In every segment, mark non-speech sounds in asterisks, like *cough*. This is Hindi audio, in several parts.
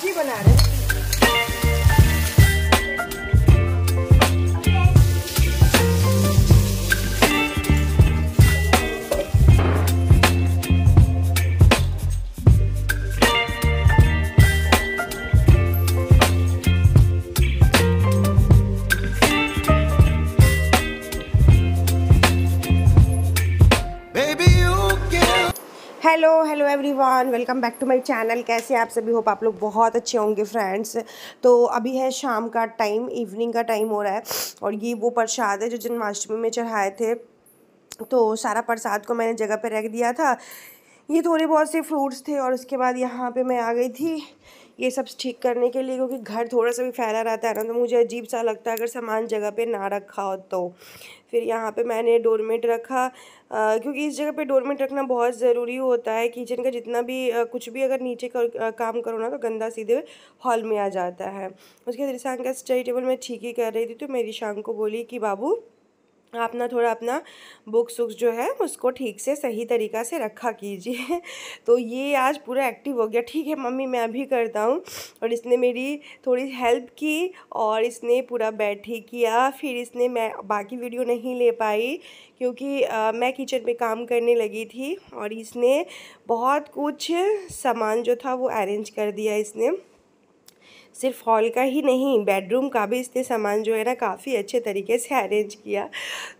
सब्जी बना रहे हैं hello hello everyone welcome back to my channel कैसे आप सभी होप आप लोग बहुत अच्छे होंगे फ्रेंड्स तो अभी है शाम का टाइम इवनिंग का टाइम हो रहा है और ये वो प्रसाद है जो जन्माष्टमी में चढ़ाए थे तो सारा प्रसाद को मैंने जगह पर रख दिया था ये थोड़े बहुत से फ्रूट्स थे और उसके बाद यहाँ पे मैं आ गई थी ये सब ठीक करने के लिए क्योंकि घर थोड़ा सा भी फैला रहता है ना तो मुझे अजीब सा लगता है अगर सामान जगह पे ना रखा हो तो फिर यहाँ पे मैंने डोरमेट रखा आ, क्योंकि इस जगह पे डोरमेट रखना बहुत ज़रूरी होता है किचन का जितना भी आ, कुछ भी अगर नीचे कर, आ, काम करो ना तो गंदा सीधे हॉल में आ जाता है उसके बाद रिशांग का स्टडी टेबल मैं ठीक ही कर रही थी तो मेरी शांग को बोली कि बाबू अपना थोड़ा अपना बुक्स वुक्स जो है उसको ठीक से सही तरीका से रखा कीजिए *laughs* तो ये आज पूरा एक्टिव हो गया ठीक है मम्मी मैं अभी करता हूँ और इसने मेरी थोड़ी हेल्प की और इसने पूरा बेड ठीक किया फिर इसने मैं बाकी वीडियो नहीं ले पाई क्योंकि आ, मैं किचन में काम करने लगी थी और इसने बहुत कुछ सामान जो था वो अरेंज कर दिया इसने सिर्फ हॉल का ही नहीं बेडरूम का भी इसने सामान जो है ना काफ़ी अच्छे तरीके से अरेंज किया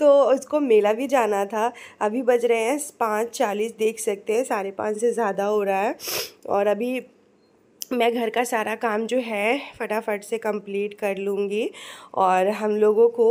तो उसको मेला भी जाना था अभी बज रहे हैं पाँच चालीस देख सकते हैं साढ़े पाँच से ज़्यादा हो रहा है और अभी मैं घर का सारा काम जो है फटाफट से कंप्लीट कर लूँगी और हम लोगों को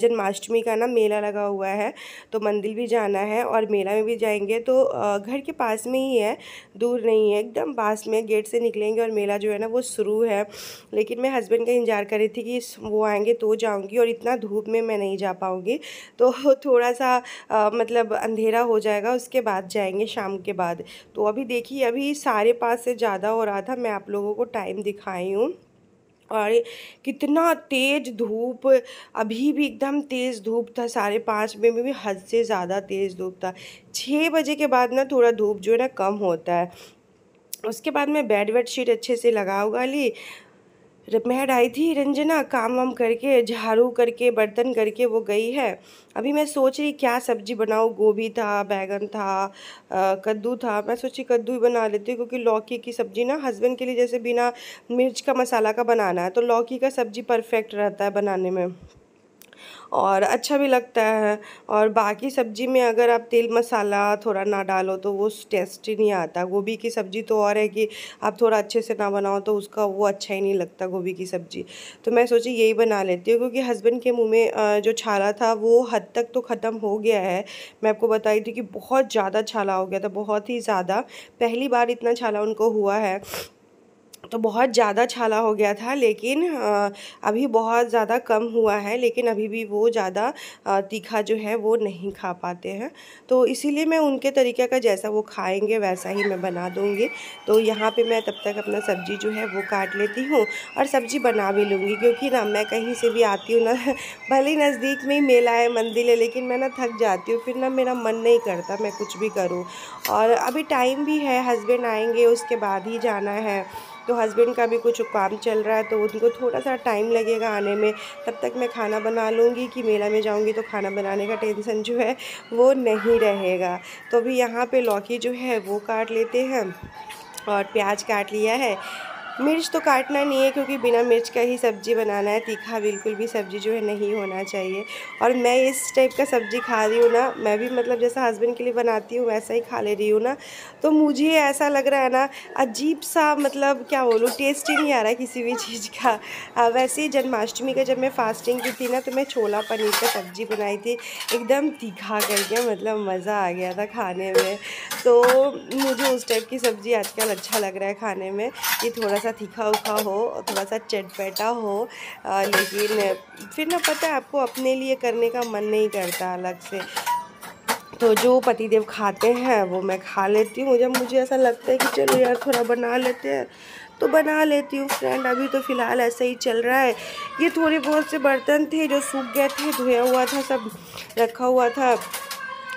जन्माष्टमी का ना मेला लगा हुआ है तो मंदिर भी जाना है और मेला में भी जाएंगे तो घर के पास में ही है दूर नहीं है एकदम पास में गेट से निकलेंगे और मेला जो है ना वो शुरू है लेकिन मैं हस्बैंड का इंतजार कर रही थी कि वो आएंगे तो जाऊँगी और इतना धूप में मैं नहीं जा पाऊँगी तो *laughs* थोड़ा सा आ, मतलब अंधेरा हो जाएगा उसके बाद जाएँगे शाम के बाद तो अभी देखिए अभी सारे पास से ज़्यादा हो रहा था मैं मैं आप लोगों को टाइम दिखाई हूँ और कितना तेज़ धूप अभी भी एकदम तेज़ धूप था साढ़े पाँच में भी, हद से ज़्यादा तेज़ धूप था छः बजे के बाद ना थोड़ा धूप जो है ना कम होता है उसके बाद मैं बेड वेड शीट अच्छे से लगा उगा ली जब आई थी रंजना काम वाम करके झाड़ू करके बर्तन करके वो गई है अभी मैं सोच रही क्या सब्जी बनाऊँ गोभी था बैगन था कद्दू था मैं सोची कद्दू ही बना लेती हूँ क्योंकि लौकी की सब्ज़ी ना हस्बैंड के लिए जैसे बिना मिर्च का मसाला का बनाना है तो लौकी का सब्ज़ी परफेक्ट रहता है बनाने में और अच्छा भी लगता है और बाकी सब्ज़ी में अगर आप तेल मसाला थोड़ा ना डालो तो वो टेस्ट ही नहीं आता गोभी की सब्ज़ी तो और है कि आप थोड़ा अच्छे से ना बनाओ तो उसका वो अच्छा ही नहीं लगता गोभी की सब्ज़ी तो मैं सोची यही बना लेती हूँ क्योंकि हस्बैंड के मुँह में जो छाला था वो हद तक तो ख़त्म हो गया है मैं आपको बताई थी कि बहुत ज़्यादा छाला हो गया था बहुत ही ज़्यादा पहली बार इतना छाला उनको हुआ है तो बहुत ज़्यादा छाला हो गया था लेकिन अभी बहुत ज़्यादा कम हुआ है लेकिन अभी भी वो ज़्यादा तीखा जो है वो नहीं खा पाते हैं तो इसीलिए मैं उनके तरीके का जैसा वो खाएंगे वैसा ही मैं बना दूँगी तो यहाँ पे मैं तब तक अपना सब्ज़ी जो है वो काट लेती हूँ और सब्ज़ी बना भी लूँगी क्योंकि ना मैं कहीं से भी आती हूँ ना भले ही नज़दीक में ही मेला है मंदिर है लेकिन मैं ना थक जाती हूँ फिर ना मेरा मन नहीं करता मैं कुछ भी करूँ और अभी टाइम भी है हस्बैंड आएँगे उसके बाद ही जाना है तो हस्बैंड का भी कुछ काम चल रहा है तो उनको थोड़ा सा टाइम लगेगा आने में तब तक मैं खाना बना लूँगी कि मेला में जाऊँगी तो खाना बनाने का टेंसन जो है वो नहीं रहेगा तो अभी यहाँ पर लौकी जो है वो काट लेते हैं और प्याज काट लिया है मिर्च तो काटना नहीं है क्योंकि बिना मिर्च का ही सब्ज़ी बनाना है तीखा बिल्कुल भी सब्ज़ी जो है नहीं होना चाहिए और मैं इस टाइप का सब्ज़ी खा रही हूँ ना मैं भी मतलब जैसा हस्बैंड के लिए बनाती हूँ वैसा ही खा ले रही हूँ ना तो मुझे ऐसा लग रहा है ना अजीब सा मतलब क्या बोलूँ टेस्ट ही नहीं आ रहा किसी भी चीज़ का वैसे ही जन्माष्टमी का जब मैं फास्टिंग की थी ना तो मैं छोला पनीर का सब्ज़ी बनाई थी एकदम तीखा करके मतलब मज़ा आ गया था खाने में तो मुझे उस टाइप की सब्ज़ी आजकल अच्छा लग रहा है खाने में कि थोड़ा सा तीखा उखा हो थोड़ा सा चटपटा हो आ, लेकिन फिर ना पता है आपको अपने लिए करने का मन नहीं करता अलग से तो जो पतिदेव खाते हैं वो मैं खा लेती हूँ जब मुझे ऐसा लगता है कि चलो यार थोड़ा बना लेते हैं तो बना लेती हूँ फ्रेंड अभी तो फ़िलहाल ऐसा ही चल रहा है ये थोड़े बहुत से बर्तन थे जो सूख गए थे धोया हुआ था सब रखा हुआ था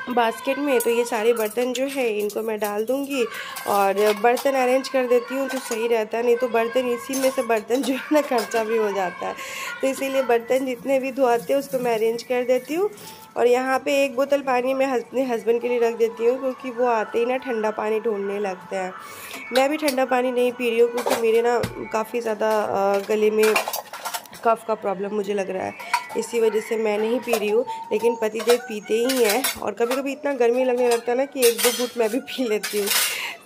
बास्केट में तो ये सारे बर्तन जो है इनको मैं डाल दूँगी और बर्तन अरेंज कर देती हूँ तो सही रहता है नहीं तो बर्तन इसी में से बर्तन जो है ना खर्चा भी हो जाता है तो इसीलिए बर्तन जितने भी धोते हैं उसको मैं अरेंज कर देती हूँ और यहाँ पे एक बोतल पानी मैं अपने हस्बैंड के लिए रख देती हूँ क्योंकि वो आते ही ना ठंडा पानी ढूंढने लगते हैं मैं भी ठंडा पानी नहीं पी रही हूँ क्योंकि मेरे ना काफ़ी ज़्यादा गले में कफ का प्रॉब्लम मुझे लग रहा है इसी वजह से मैं नहीं पी रही हूँ लेकिन पतिदेव पीते ही हैं और कभी कभी इतना गर्मी लगने लगता है ना कि एक दो घूट मैं भी पी लेती हूँ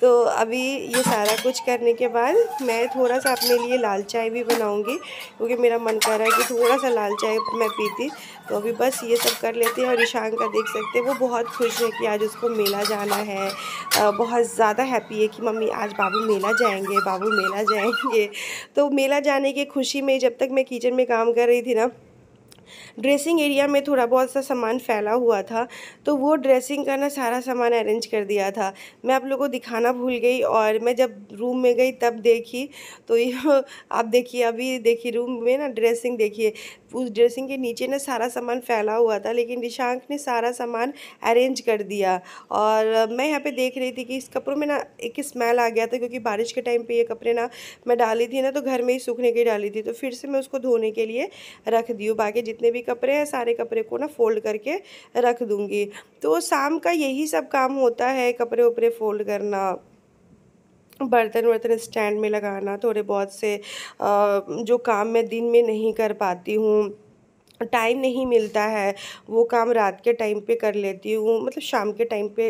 तो अभी ये सारा कुछ करने के बाद मैं थोड़ा सा अपने लिए लाल चाय भी बनाऊँगी क्योंकि मेरा मन कर रहा है कि थोड़ा सा लाल चाय मैं पीती तो अभी बस ये सब कर लेते हैं और ईशान का देख सकते हैं वो बहुत खुश है कि आज उसको मेला जाना है बहुत ज़्यादा हैप्पी है कि मम्मी आज बाबू मेला जाएंगे बाबू मेला जाएंगे तो मेला जाने की खुशी में जब तक मैं किचन में काम कर रही थी ना ड्रेसिंग एरिया में थोड़ा बहुत सा सामान फैला हुआ था तो वो ड्रेसिंग का ना सारा सामान अरेंज कर दिया था मैं आप लोगों को दिखाना भूल गई और मैं जब रूम में गई तब देखी तो ये आप देखिए अभी देखिए रूम में ना ड्रेसिंग देखिए उस ड्रेसिंग के नीचे ना सारा सामान फैला हुआ था लेकिन निशांक ने सारा सामान अरेंज कर दिया और मैं यहाँ पे देख रही थी कि इस कपड़ों में ना एक स्मेल आ गया था क्योंकि बारिश के टाइम पे ये कपड़े ना मैं डाली थी ना तो घर में ही सूखने के डाली थी तो फिर से मैं उसको धोने के लिए रख दी हूँ बाकी जितने भी कपड़े हैं सारे कपड़े को ना फोल्ड करके रख दूँगी तो शाम का यही सब काम होता है कपड़े उपड़े फोल्ड करना बर्तन वर्तन स्टैंड में लगाना थोड़े बहुत से जो काम मैं दिन में नहीं कर पाती हूँ टाइम नहीं मिलता है वो काम रात के टाइम पे कर लेती हूँ मतलब शाम के टाइम पे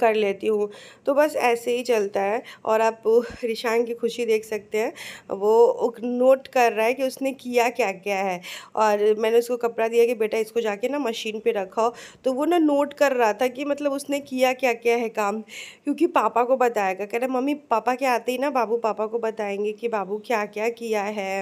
कर लेती हूँ तो बस ऐसे ही चलता है और आप *laughs* रिशान की खुशी देख सकते हैं वो नोट कर रहा है कि उसने किया क्या क्या है और मैंने उसको कपड़ा दिया कि बेटा इसको जाके ना मशीन पे रखाओ तो वो ना नोट कर रहा था कि मतलब उसने किया क्या क्या है काम क्योंकि पापा को बताएगा कह रहा मम्मी पापा के आते ही ना बाबू पापा को बताएंगे कि बाबू क्या क्या किया है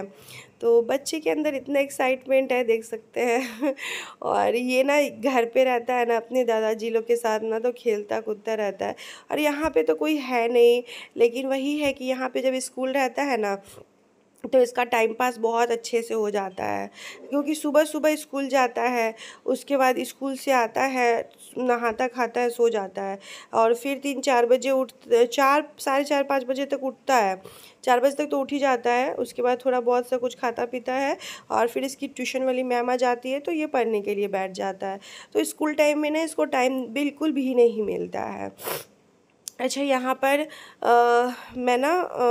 तो बच्चे के अंदर इतना एक्साइटमेंट है देख सकते हैं *laughs* और ये ना घर पे रहता है ना अपने दादाजी लोग के साथ ना तो खेलता कूदता रहता है और यहाँ पे तो कोई है नहीं लेकिन वही है कि यहाँ पे जब स्कूल रहता है ना तो इसका टाइम पास बहुत अच्छे से हो जाता है क्योंकि सुबह सुबह स्कूल जाता है उसके बाद स्कूल से आता है नहाता खाता है सो जाता है और फिर तीन चार बजे उठ चार साढ़े चार पाँच बजे तक उठता है चार बजे तक तो उठ ही जाता है उसके बाद थोड़ा बहुत सा कुछ खाता पीता है और फिर इसकी ट्यूशन वाली मैम आ जाती है तो ये पढ़ने के लिए बैठ जाता है तो स्कूल टाइम में ना इसको टाइम बिल्कुल भी नहीं मिलता है अच्छा यहाँ पर आ, मैं ना आ,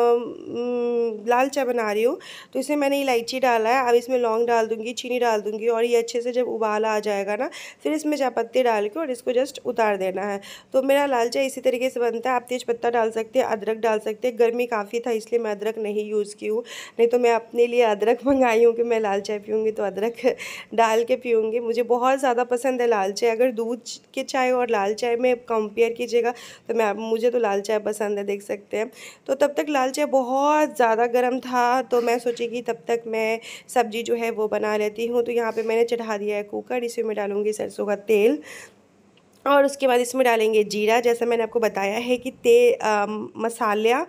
लाल चाय बना रही हूँ तो इसमें मैंने इलायची डाला है अब इसमें लौंग डाल दूँगी चीनी डाल दूँगी और ये अच्छे से जब उबाल आ जाएगा ना फिर इसमें चाय पत्ती डाल के और इसको जस्ट उतार देना है तो मेरा लाल चाय इसी तरीके से बनता है आप तेज पत्ता डाल सकते हैं अदरक डाल सकते हैं गर्मी काफ़ी था इसलिए मैं अदरक नहीं यूज़ की हूँ नहीं तो मैं अपने लिए अदरक *laughs* मंगाई हूँ कि मैं लाल चाय पीऊँगी तो अदरक *laughs* डाल के पीऊँगी मुझे बहुत ज़्यादा पसंद है लाल चाय अगर दूध के चाय और लाल चाय में कंपेयर कीजिएगा तो मैं मुझे तो लाल चाय पसंद है देख सकते हैं तो तब तक लाल चाय बहुत ज़्यादा गर्म था तो मैं सोची कि तब तक मैं सब्ज़ी जो है वो बना लेती हूँ तो यहाँ पर मैंने चढ़ा दिया है कुकर इसी में डालूँगी सरसों का तेल और उसके बाद इसमें डालेंगे जीरा जैसा मैंने आपको बताया है कि ते मसाला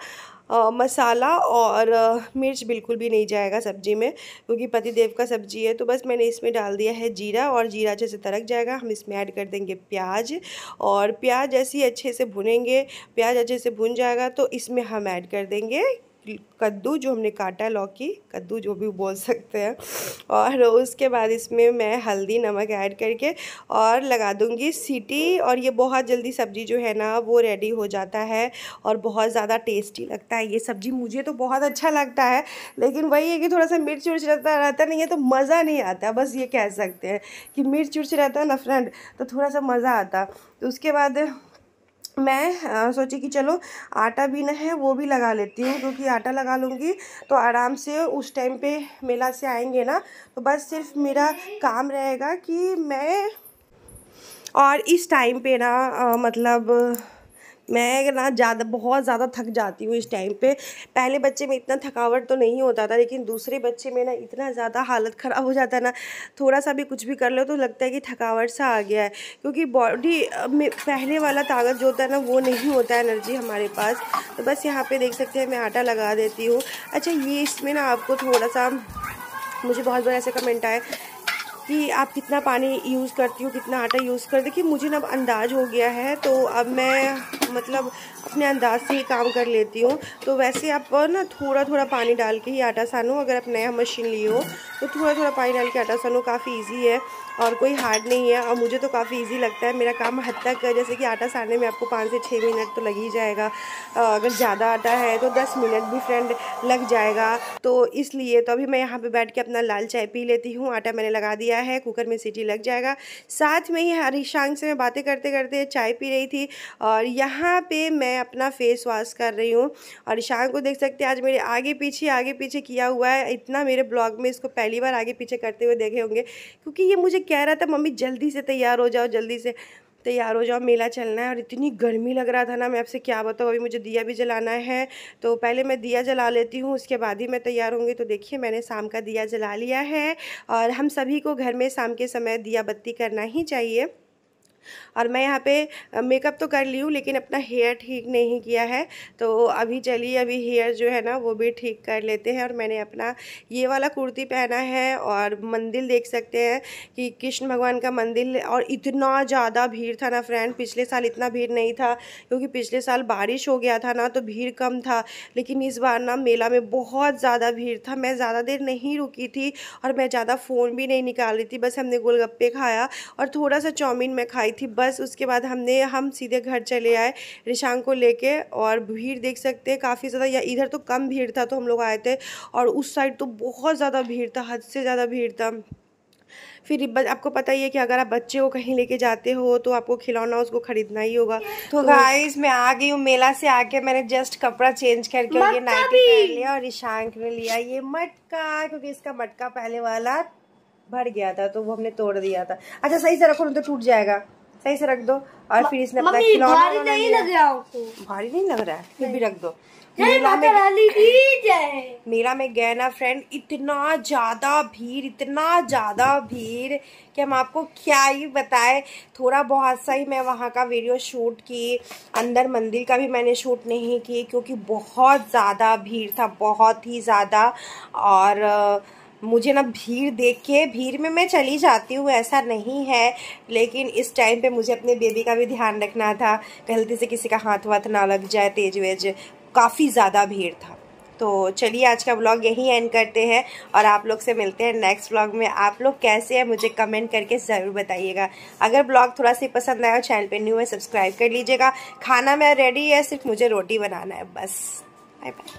मसाला और आ, मिर्च बिल्कुल भी नहीं जाएगा सब्जी में क्योंकि पतिदेव का सब्जी है तो बस मैंने इसमें डाल दिया है जीरा और जीरा अच्छे से तरक जाएगा हम इसमें ऐड कर देंगे प्याज और प्याज ऐसे ही अच्छे से भुनेंगे प्याज अच्छे से भुन जाएगा तो इसमें हम ऐड कर देंगे कद्दू जो हमने काटा लौकी कद्दू जो भी बोल सकते हैं और उसके बाद इसमें मैं हल्दी नमक ऐड करके और लगा दूँगी सीटी और ये बहुत जल्दी सब्ज़ी जो है ना वो रेडी हो जाता है और बहुत ज़्यादा टेस्टी लगता है ये सब्ज़ी मुझे तो बहुत अच्छा लगता है लेकिन वही है कि थोड़ा सा मिर्च उर्च रहता रहता नहीं है तो मज़ा नहीं आता बस ये कह सकते हैं कि मिर्च उर्च रहता है ना फ्रेंड तो थोड़ा सा मज़ा आता तो उसके बाद मैं सोची कि चलो आटा भी ना है वो भी लगा लेती हूँ क्योंकि आटा लगा लूँगी तो आराम से उस टाइम पे मेला से आएंगे ना तो बस सिर्फ मेरा काम रहेगा कि मैं और इस टाइम पे ना आ, मतलब मैं ना ज़्यादा बहुत ज़्यादा थक जाती हूँ इस टाइम पे पहले बच्चे में इतना थकावट तो नहीं होता था लेकिन दूसरे बच्चे में ना इतना ज़्यादा हालत ख़राब हो जाता है ना थोड़ा सा भी कुछ भी कर लो तो लगता है कि थकावट सा आ गया है क्योंकि बॉडी में पहले वाला ताकत जो होता है ना वो नहीं होता है एनर्जी हमारे पास तो बस यहाँ पर देख सकते हैं मैं आटा लगा देती हूँ अच्छा ये इसमें ना आपको थोड़ा सा मुझे बहुत बड़े ऐसे कमेंट आए कि आप कितना पानी यूज़ करती हो कितना आटा यूज़ कर देखिए मुझे ना अब अंदाज हो गया है तो अब मैं मतलब अपने अंदाज से ही काम कर लेती हूँ तो वैसे आप ना थोड़ा थोड़ा पानी डाल के ही आटा सानो अगर आप नया मशीन लिए हो तो थोड़ा थोड़ा पानी डाल के आटा सानो काफ़ी ईजी है और कोई हार्ड नहीं है और मुझे तो काफ़ी ईजी लगता है मेरा काम हद तक जैसे कि आटा सानने में आपको पाँच से छः मिनट तो लग ही जाएगा अगर ज़्यादा आटा है तो दस मिनट भी फ्रेंड लग जाएगा तो इसलिए तो अभी मैं यहाँ पर बैठ के अपना लाल चाय पी लेती हूँ आटा मैंने लगा दिया है है कुकर में सीटी लग जाएगा साथ में ही हरीशांग से मैं बातें करते करते चाय पी रही थी और यहाँ पे मैं अपना फेस वॉश कर रही हूँ और ईशान को देख सकते हैं आज मेरे आगे पीछे आगे पीछे किया हुआ है इतना मेरे ब्लॉग में इसको पहली बार आगे पीछे करते हुए देखे होंगे क्योंकि ये मुझे कह रहा था मम्मी जल्दी से तैयार हो जाओ जल्दी से तैयार हो जाओ मेला चलना है और इतनी गर्मी लग रहा था ना मैं आपसे क्या बताऊँ अभी मुझे दिया भी जलाना है तो पहले मैं दिया जला लेती हूँ उसके बाद ही मैं तैयार होंगी तो देखिए मैंने शाम का दिया जला लिया है और हम सभी को घर में शाम के समय दिया बत्ती करना ही चाहिए और मैं यहाँ पे मेकअप तो कर ली हूँ लेकिन अपना हेयर ठीक नहीं किया है तो अभी चलिए अभी हेयर जो है ना वो भी ठीक कर लेते हैं और मैंने अपना ये वाला कुर्ती पहना है और मंदिर देख सकते हैं कि कृष्ण भगवान का मंदिर और इतना ज़्यादा भीड़ था ना फ्रेंड पिछले साल इतना भीड़ नहीं था क्योंकि पिछले साल बारिश हो गया था ना तो भीड़ कम था लेकिन इस बार ना मेला में बहुत ज़्यादा भीड़ था मैं ज़्यादा देर नहीं रुकी थी और मैं ज़्यादा फ़ोन भी नहीं निकाल रही थी बस हमने गोलगप्पे खाया और थोड़ा सा चाउमीन मैं खाई आई थी बस उसके बाद हमने हम सीधे घर चले आए रिशांग को लेके और भीड़ देख सकते हैं काफ़ी ज़्यादा या इधर तो कम भीड़ था तो हम लोग आए थे और उस साइड तो बहुत ज़्यादा भीड़ था हद से ज़्यादा भीड़ था फिर आपको पता ही है कि अगर आप बच्चे को कहीं लेके जाते हो तो आपको खिलौना उसको खरीदना ही होगा तो, तो गाइस मैं आ गई हूँ मेला से आके मैंने जस्ट कपड़ा चेंज करके ये नाइटी पहन लिया और ईशांक ने लिया ये मटका क्योंकि इसका मटका पहले वाला भर गया था तो वो हमने तोड़ दिया था अच्छा सही से रखो ना तो टूट जाएगा सही से रख दो और फिर इसने अपना खिलौना भारी नहीं लग रहा है भारी नहीं लग रहा है फिर भी रख दो मेरा में मेला में गए ना फ्रेंड इतना ज्यादा भीड़ इतना ज्यादा भीड़ कि हम आपको क्या ही बताएं थोड़ा बहुत सा ही मैं वहाँ का वीडियो शूट की अंदर मंदिर का भी मैंने शूट नहीं की क्योंकि बहुत ज़्यादा भीड़ था बहुत ही ज़्यादा और आ, मुझे ना भीड़ देख के भीड़ में मैं चली जाती हूँ ऐसा नहीं है लेकिन इस टाइम पे मुझे अपने बेबी का भी ध्यान रखना था गलती से किसी का हाथ वाथ ना लग जाए तेज वेज काफ़ी ज़्यादा भीड़ था तो चलिए आज का ब्लॉग यहीं एंड करते हैं और आप लोग से मिलते हैं नेक्स्ट ब्लॉग में आप लोग कैसे हैं मुझे कमेंट करके ज़रूर बताइएगा अगर ब्लॉग थोड़ा सा पसंद आया और चैनल पर न्यू है सब्सक्राइब कर लीजिएगा खाना मेरा रेडी है सिर्फ मुझे रोटी बनाना है बस बाय बाय